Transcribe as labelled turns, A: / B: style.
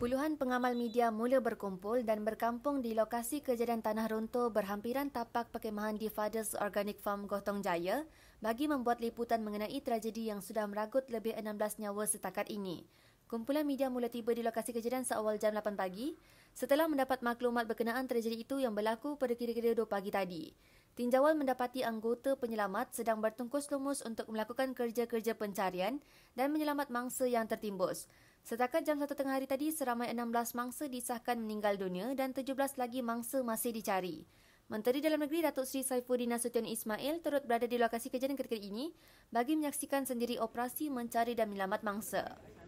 A: Puluhan pengamal media mula berkumpul dan berkampung di lokasi kejadian tanah runtuh berhampiran tapak perkemahan di Fathers Organic Farm Gotong Jaya bagi membuat liputan mengenai tragedi yang sudah meragut lebih 16 nyawa setakat ini. Kumpulan media mula tiba di lokasi kejadian seawal jam 8 pagi setelah mendapat maklumat berkenaan tragedi itu yang berlaku pada kira-kira 2 pagi tadi tinjauan mendapati anggota penyelamat sedang bertungkus lumus untuk melakukan kerja-kerja pencarian dan menyelamat mangsa yang tertimbus. Setakat jam 1 tengah hari tadi, seramai 16 mangsa disahkan meninggal dunia dan 17 lagi mangsa masih dicari. Menteri Dalam Negeri Datuk Seri Saifuddin Nasution Ismail turut berada di lokasi kejadian ketika ini bagi menyaksikan sendiri operasi mencari dan menyelamat mangsa.